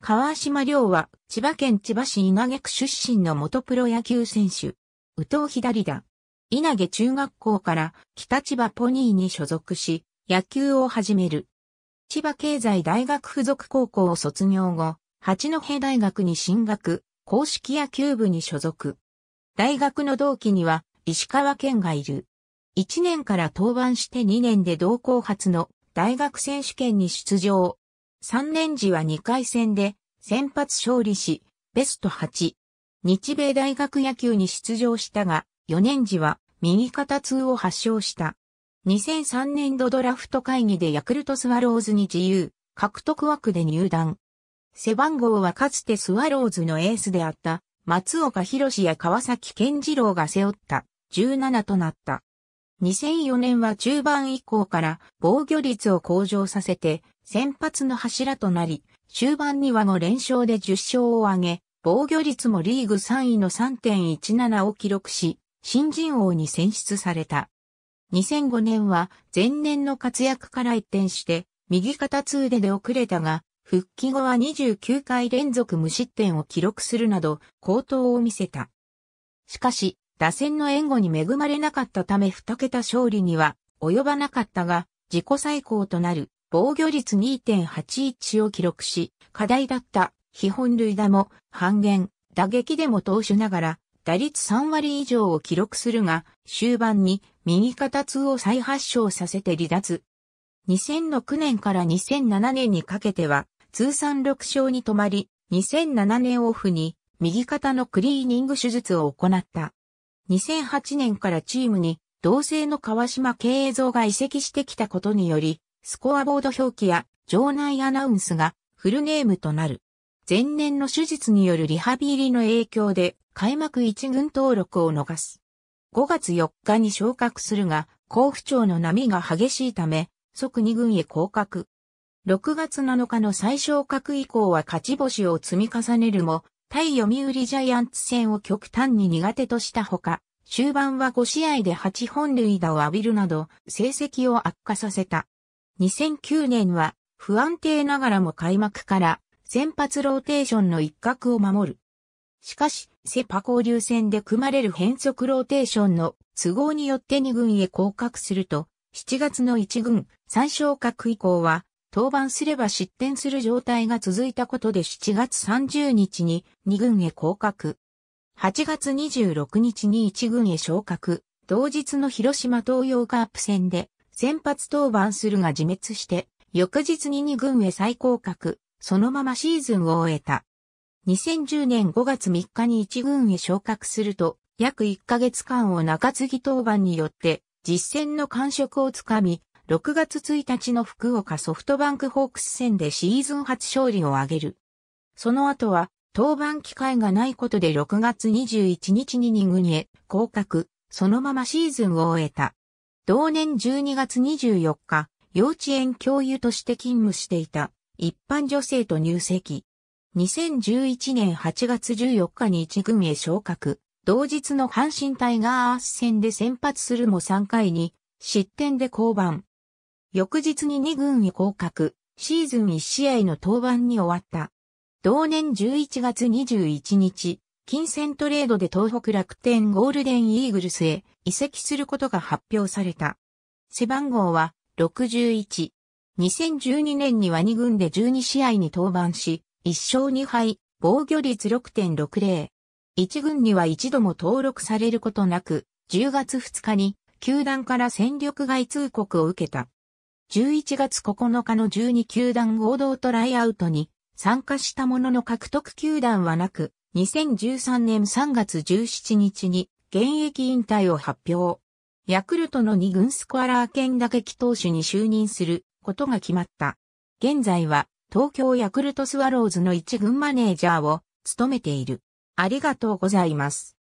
川島亮は千葉県千葉市稲毛区出身の元プロ野球選手。宇藤左田稲毛中学校から北千葉ポニーに所属し、野球を始める。千葉経済大学附属高校を卒業後、八戸大学に進学、公式野球部に所属。大学の同期には石川県がいる。1年から登板して2年で同校初の大学選手権に出場。3年時は2回戦で先発勝利し、ベスト8。日米大学野球に出場したが、4年時は右肩痛を発症した。2003年度ドラフト会議でヤクルトスワローズに自由、獲得枠で入団。背番号はかつてスワローズのエースであった松岡博や川崎健次郎が背負った17となった。2004年は中盤以降から防御率を向上させて先発の柱となり、終盤には5連勝で10勝を挙げ、防御率もリーグ3位の3.17を記録し、新人王に選出された。2005年は前年の活躍から一転して、右肩通でで遅れたが、復帰後は29回連続無失点を記録するなど、好投を見せた。しかし、打線の援護に恵まれなかったため2桁勝利には及ばなかったが、自己最高となる防御率2.81を記録し、課題だった基本類打も半減、打撃でも投手ながら打率3割以上を記録するが、終盤に右肩痛を再発症させて離脱。2006年から2007年にかけては、通算6勝に止まり、2007年オフに右肩のクリーニング手術を行った。2008年からチームに同性の川島慶像が移籍してきたことにより、スコアボード表記や場内アナウンスがフルネームとなる。前年の手術によるリハビリの影響で開幕一軍登録を逃す。5月4日に昇格するが、甲府町の波が激しいため、即2軍へ降格。6月7日の再昇格以降は勝ち星を積み重ねるも、対読売ジャイアンツ戦を極端に苦手としたほか、終盤は5試合で8本塁打を浴びるなど、成績を悪化させた。2009年は、不安定ながらも開幕から、先発ローテーションの一角を守る。しかし、セパ交流戦で組まれる変則ローテーションの都合によって2軍へ降格すると、7月の1軍、3昇格以降は、登板すれば失点する状態が続いたことで7月30日に2軍へ降格。8月26日に1軍へ昇格。同日の広島東洋カープ戦で先発登板するが自滅して、翌日に2軍へ再降格、そのままシーズンを終えた。2010年5月3日に1軍へ昇格すると、約1ヶ月間を中継ぎ登板によって、実戦の感触をつかみ、6月1日の福岡ソフトバンクホークス戦でシーズン初勝利を挙げる。その後は、登板機会がないことで6月21日に2軍へ降格、そのままシーズンを終えた。同年12月24日、幼稚園教諭として勤務していた一般女性と入籍。2011年8月14日に一軍へ昇格。同日の阪神タイガース戦で先発するも3回に失点で降板。翌日に2軍へ降格、シーズン1試合の登板に終わった。同年11月21日、金銭トレードで東北楽天ゴールデンイーグルスへ移籍することが発表された。背番号は61。2012年には2軍で12試合に登板し、1勝2敗、防御率6.60。1軍には一度も登録されることなく、10月2日に球団から戦力外通告を受けた。11月9日の12球団合同トライアウトに参加したものの獲得球団はなく、2013年3月17日に現役引退を発表。ヤクルトの2軍スコアラー兼打撃投手に就任することが決まった。現在は東京ヤクルトスワローズの1軍マネージャーを務めている。ありがとうございます。